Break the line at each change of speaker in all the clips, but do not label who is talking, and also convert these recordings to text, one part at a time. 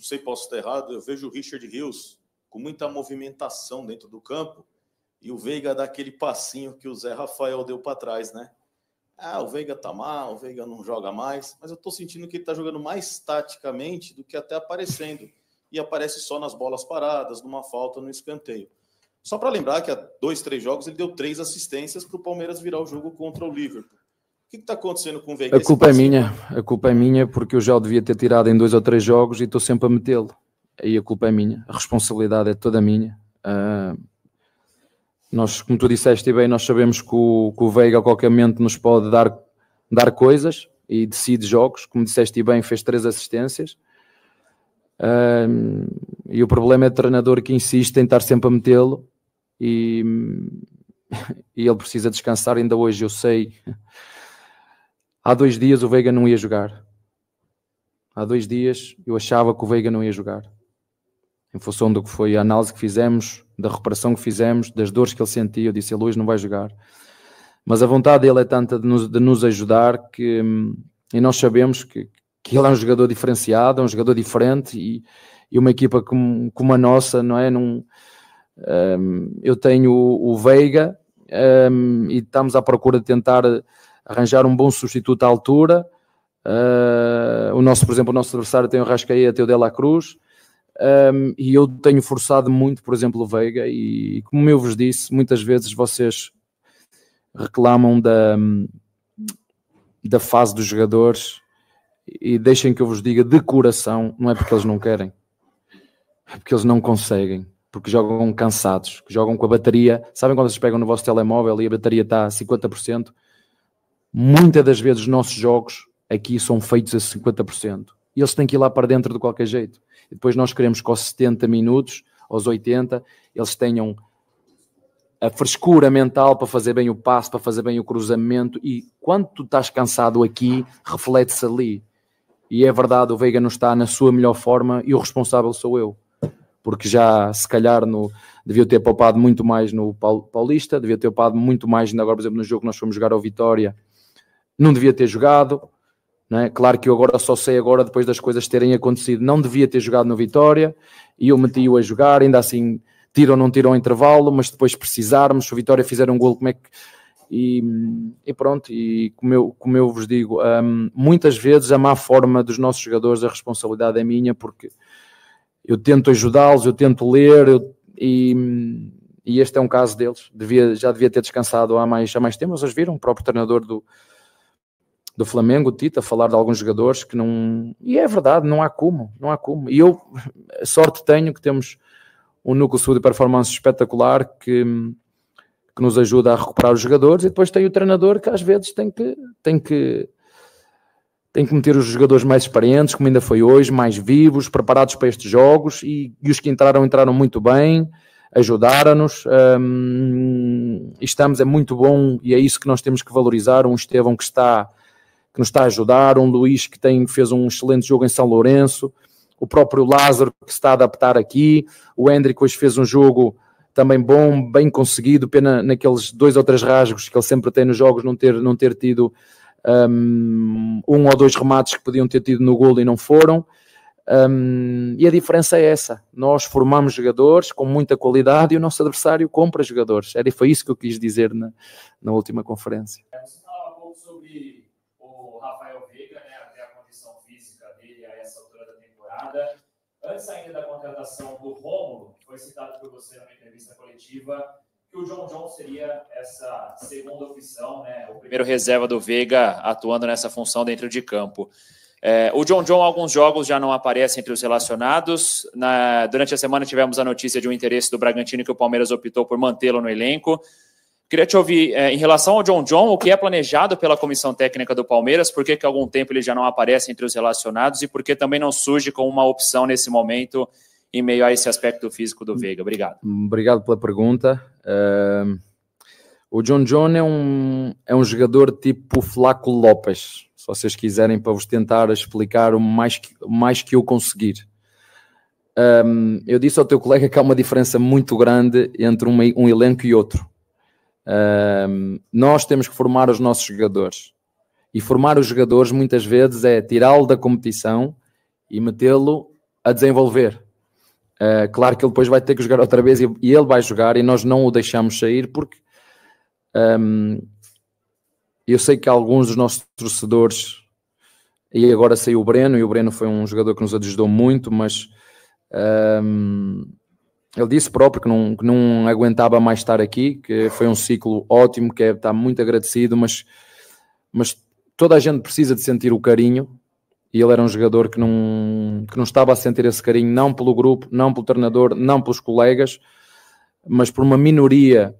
não sei, posso estar errado, eu vejo o Richard Rios com muita movimentação dentro do campo e o Veiga dá aquele passinho que o Zé Rafael deu para trás, né? Ah, o Veiga tá mal, o Veiga não joga mais, mas eu tô sentindo que ele tá jogando mais taticamente do que até aparecendo. E aparece só nas bolas paradas, numa falta, no escanteio. Só para lembrar que há dois, três jogos ele deu três assistências para o Palmeiras virar o jogo contra o Liverpool que está acontecendo com o Veiga? A culpa é
minha, a culpa é minha porque eu já o devia ter tirado em dois ou três jogos e estou sempre a metê-lo. Aí a culpa é minha, a responsabilidade é toda minha. Uh, nós, como tu disseste bem, nós sabemos que o, que o Veiga a qualquer momento nos pode dar, dar coisas e decide jogos. Como disseste bem, fez três assistências. Uh, e o problema é o treinador que insiste em estar sempre a metê-lo e, e ele precisa descansar. Ainda hoje eu sei Há dois dias o Veiga não ia jogar. Há dois dias eu achava que o Veiga não ia jogar. Em função do que foi a análise que fizemos, da reparação que fizemos, das dores que ele sentia, eu disse: ele hoje não vai jogar. Mas a vontade dele é tanta de nos, de nos ajudar que hum, e nós sabemos que, que ele é um jogador diferenciado, é um jogador diferente e, e uma equipa como, como a nossa, não é? Num, um, eu tenho o, o Veiga um, e estamos à procura de tentar arranjar um bom substituto à altura. Uh, o nosso, por exemplo, o nosso adversário tem o Rascaeta, tem o Dela Cruz, um, e eu tenho forçado muito, por exemplo, o Veiga, e como eu vos disse, muitas vezes vocês reclamam da, da fase dos jogadores e deixem que eu vos diga de coração, não é porque eles não querem, é porque eles não conseguem, porque jogam cansados, que jogam com a bateria, sabem quando vocês pegam no vosso telemóvel e a bateria está a 50%, Muitas das vezes os nossos jogos aqui são feitos a 50%. E eles têm que ir lá para dentro de qualquer jeito. E depois nós queremos que aos 70 minutos, aos 80, eles tenham a frescura mental para fazer bem o passo, para fazer bem o cruzamento. E quando tu estás cansado aqui, reflete-se ali. E é verdade, o Veiga não está na sua melhor forma e o responsável sou eu. Porque já, se calhar, no, devia ter poupado muito mais no Paulista, devia ter poupado muito mais, agora, por exemplo, no jogo que nós fomos jogar ao Vitória não devia ter jogado. É? Claro que eu agora só sei agora depois das coisas terem acontecido. Não devia ter jogado no Vitória e eu meti-o a jogar, ainda assim tira ou não tira o intervalo, mas depois precisarmos, se o Vitória fizer um gol, como é que. E, e pronto, e como eu, como eu vos digo, hum, muitas vezes a má forma dos nossos jogadores, a responsabilidade é minha, porque eu tento ajudá-los, eu tento ler, eu, e, e, este é um caso deles. Devia, já devia ter descansado há mais, há mais tempo, vocês viram, o próprio treinador do, do Flamengo, Tita, falar de alguns jogadores que não. E é verdade, não há como, não há como. E eu, sorte tenho que temos um núcleo sul de performance espetacular que, que nos ajuda a recuperar os jogadores, e depois tem o treinador que às vezes tem que. Tem que tem que meter os jogadores mais experientes, como ainda foi hoje, mais vivos, preparados para estes jogos, e, e os que entraram, entraram muito bem, ajudaram-nos. Um, estamos, é muito bom, e é isso que nós temos que valorizar. Um Estevão que está que nos está a ajudar, um Luís que tem, fez um excelente jogo em São Lourenço, o próprio Lázaro que se está a adaptar aqui, o Hendrick hoje fez um jogo também bom, bem conseguido, pena naqueles dois ou três rasgos que ele sempre tem nos jogos não ter, não ter tido um, um ou dois remates que podiam ter tido no golo e não foram. Um, e a diferença é essa: nós formamos jogadores com muita qualidade e o nosso adversário compra jogadores. Era, foi isso que eu quis dizer na, na última conferência. Rafael Veiga, né, até a condição física dele a essa altura da temporada. Antes ainda da contratação do Rômulo, foi citado por você numa entrevista coletiva que o John John seria essa segunda opção, né? O primeiro reserva do Veiga atuando nessa função dentro de campo. É, o John John, alguns jogos já não aparece entre os relacionados. Na, durante a semana tivemos a notícia de um interesse do Bragantino que o Palmeiras optou por mantê-lo no elenco. Queria te ouvir é, em relação ao John John, o que é planejado pela comissão técnica do Palmeiras, por que, que há algum tempo ele já não aparece entre os relacionados e por que também não surge como uma opção nesse momento em meio a esse aspecto físico do Veiga? Obrigado. Obrigado pela pergunta. Uh, o John John é um, é um jogador tipo Flaco Lopes, se vocês quiserem, para vos tentar explicar o mais que, mais que eu conseguir. Um, eu disse ao teu colega que há uma diferença muito grande entre um, um elenco e outro nós temos que formar os nossos jogadores. E formar os jogadores muitas vezes é tirá-lo da competição e metê-lo a desenvolver. Uh, claro que ele depois vai ter que jogar outra vez e, e ele vai jogar e nós não o deixamos sair porque um, eu sei que alguns dos nossos torcedores, e agora saiu o Breno, e o Breno foi um jogador que nos ajudou muito, mas um, ele disse próprio que não, que não aguentava mais estar aqui, que foi um ciclo ótimo, que é, está muito agradecido, mas, mas toda a gente precisa de sentir o carinho e ele era um jogador que não, que não estava a sentir esse carinho, não pelo grupo, não pelo treinador, não pelos colegas, mas por uma minoria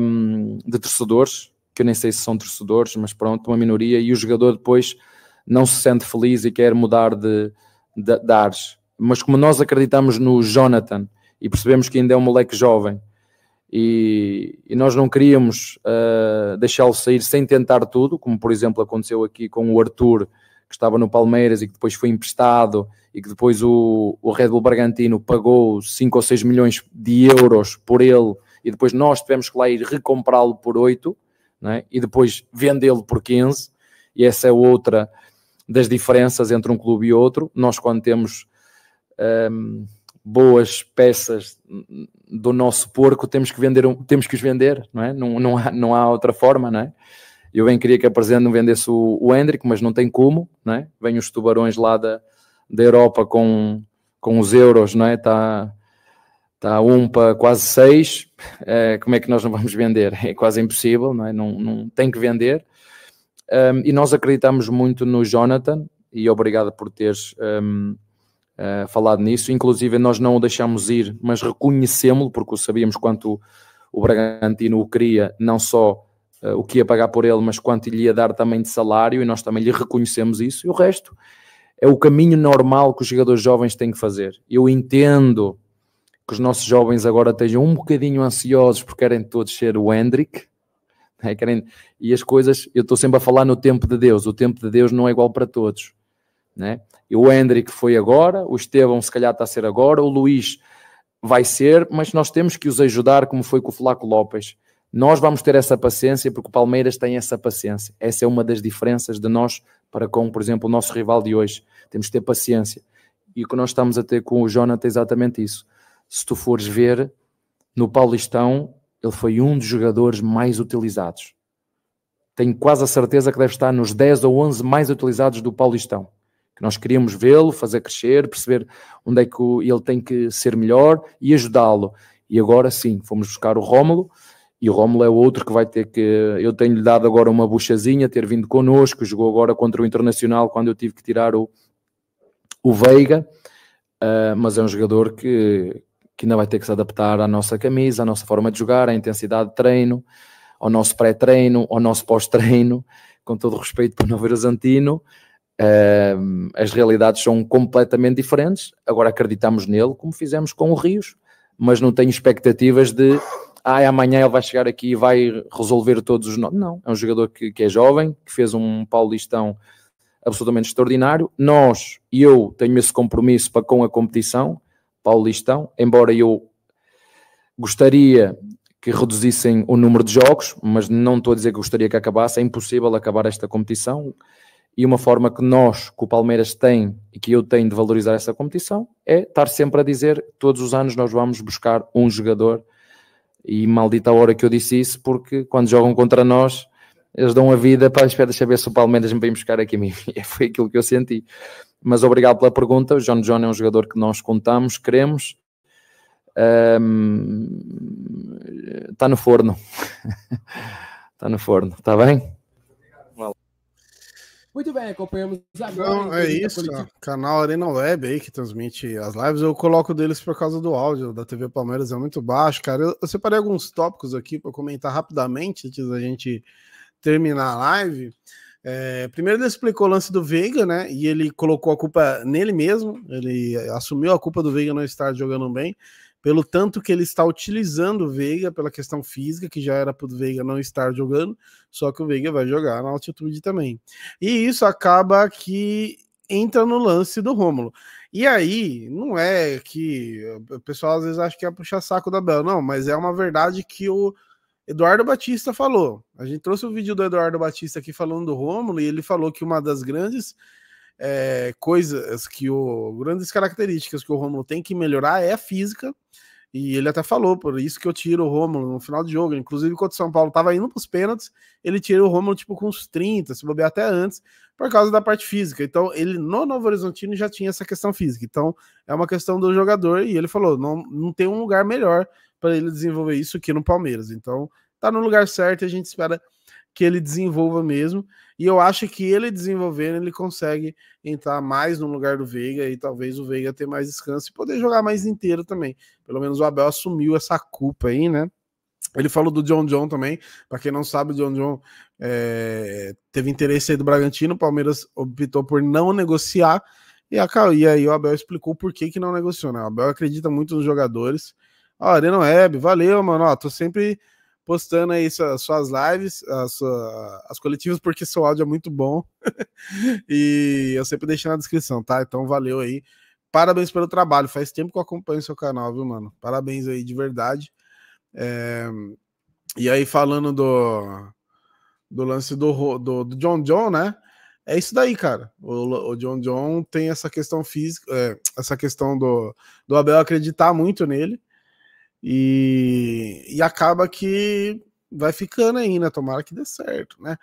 um, de torcedores, que eu nem sei se são torcedores, mas pronto, uma minoria, e o jogador depois não se sente feliz e quer mudar de, de, de ares. Mas como nós acreditamos no Jonathan, e percebemos que ainda é um moleque jovem. E, e nós não queríamos uh, deixá-lo sair sem tentar tudo, como por exemplo aconteceu aqui com o Arthur, que estava no Palmeiras e que depois foi emprestado e que depois o, o Red Bull Bragantino pagou 5 ou 6 milhões de euros por ele e depois nós tivemos que lá ir recomprá-lo por 8 né? e depois vendê-lo por 15 e essa é outra das diferenças entre um clube e outro. Nós quando temos... Um, ehm, boas peças do nosso porco, temos que vender, temos que os vender, não é? Não, não, há, não há outra forma, não é? Eu bem queria que a Presidente vendesse o, o Hendrick, mas não tem como, não é? Vêm os tubarões lá da, da Europa com, com os euros, não é? Está tá um para quase seis, é, como é que nós não vamos vender? É quase impossível, não é? Não, não tem que vender. Um, e nós acreditamos muito no Jonathan, e obrigado por teres... Um, uh, falado nisso. Inclusive, nós não o deixámos ir, mas reconhecemos-lo, porque sabíamos quanto o Bragantino o queria, não só uh, o que ia pagar por ele, mas quanto lhe ia dar também de salário, e nós também lhe reconhecemos isso. E o resto é o caminho normal que os jogadores jovens têm que fazer. Eu entendo que os nossos jovens agora estejam um bocadinho ansiosos porque querem todos ser o Hendrick. Né, querem... E as coisas, eu estou sempre a falar no tempo de Deus. O tempo de Deus não é igual para todos. Né? E o Hendrick foi agora, o Estevão se calhar está a ser agora, o Luís vai ser, mas nós temos que os ajudar como foi com o Flaco Lopes. Nós vamos ter essa paciência porque o Palmeiras tem essa paciência. Essa é uma das diferenças de nós para com, por exemplo, o nosso rival de hoje. Temos que ter paciência. E o que nós estamos a ter com o Jonathan é exatamente isso. Se tu fores ver, no Paulistão, ele foi um dos jogadores mais utilizados. Tenho quase a certeza que deve estar nos 10 ou 11 mais utilizados do Paulistão que nós queríamos vê-lo, fazer crescer, perceber onde é que ele tem que ser melhor e ajudá-lo. E agora sim, fomos buscar o Rómulo, e o Rómulo é outro que vai ter que. Eu tenho-lhe dado agora uma buchazinha, ter vindo connosco, jogou agora contra o Internacional quando eu tive que tirar o, o Veiga, uh, mas é um jogador que, que ainda vai ter que se adaptar à nossa camisa, à nossa forma de jogar, à intensidade de treino, ao nosso pré-treino, ao nosso pós-treino, com todo o respeito para o Novo Horizontino, as realidades são completamente diferentes. Agora acreditamos nele, como fizemos com o Rios, mas não tenho expectativas de ah, amanhã ele vai chegar aqui e vai resolver todos os. Não, é um jogador que, que é jovem, que fez um paulistão absolutamente extraordinário. Nós, e eu, tenho esse compromisso para com a competição, paulistão, embora eu gostaria que reduzissem o número de jogos, mas não estou a dizer que gostaria que acabasse, é impossível acabar esta competição. E uma forma que nós, que o Palmeiras tem e que eu tenho de valorizar essa competição é estar sempre a dizer: todos os anos nós vamos buscar um jogador. E maldita a hora que eu disse isso, porque quando jogam contra nós, eles dão a vida para espera saber se o Palmeiras me vem buscar aqui a mim. Foi aquilo que eu senti. Mas obrigado pela pergunta. O John John é um jogador que nós contamos, queremos. Um, está no forno. está no forno, está bem?
Muito bem, acompanhamos agora. Não, então, é isso, canal Arena Web aí que transmite as lives. Eu coloco deles por causa do áudio da TV Palmeiras, é muito baixo, cara. Eu, eu separei alguns tópicos aqui para comentar rapidamente antes da gente terminar a live. É, primeiro ele explicou o lance do Veiga, né? E ele colocou a culpa nele mesmo. Ele assumiu a culpa do Veiga não estar jogando bem pelo tanto que ele está utilizando o Veiga pela questão física, que já era para o Veiga não estar jogando, só que o Veiga vai jogar na altitude também. E isso acaba que entra no lance do Rômulo. E aí, não é que o pessoal às vezes acha que é puxar saco da Bel, não, mas é uma verdade que o Eduardo Batista falou. A gente trouxe o um vídeo do Eduardo Batista aqui falando do Rômulo e ele falou que uma das grandes é, coisas que o grandes características que o Romulo tem que melhorar é a física. E ele até falou, por isso que eu tiro o Romulo no final do jogo. Inclusive, quando o São Paulo estava indo para os pênaltis, ele tira o Romulo tipo com uns 30, se bobear até antes, por causa da parte física. Então, ele no Novo Horizontino já tinha essa questão física. Então, é uma questão do jogador. E ele falou: não, não tem um lugar melhor para ele desenvolver isso que no Palmeiras. Então, tá no lugar certo e a gente espera que ele desenvolva mesmo. E eu acho que ele desenvolvendo, ele consegue entrar mais no lugar do Veiga e talvez o Veiga ter mais descanso e poder jogar mais inteiro também. Pelo menos o Abel assumiu essa culpa aí, né? Ele falou do John John também. Para quem não sabe, o John John é, teve interesse aí do Bragantino. O Palmeiras optou por não negociar. E, a, e aí o Abel explicou por que, que não negociou. Né? O Abel acredita muito nos jogadores. Ó, Arena Web, valeu, mano. Ó, tô sempre postando aí suas, suas lives, as, sua, as coletivas, porque seu áudio é muito bom. e eu sempre deixo na descrição, tá? Então valeu aí. Parabéns pelo trabalho. Faz tempo que eu acompanho seu canal, viu, mano? Parabéns aí de verdade. É... E aí, falando do, do lance do, do, do, John John, né? É isso daí, cara. O, o John John tem essa questão física, é, essa questão do, do Abel acreditar muito nele. E, e acaba que vai ficando aí, né? Tomara que dê certo, né?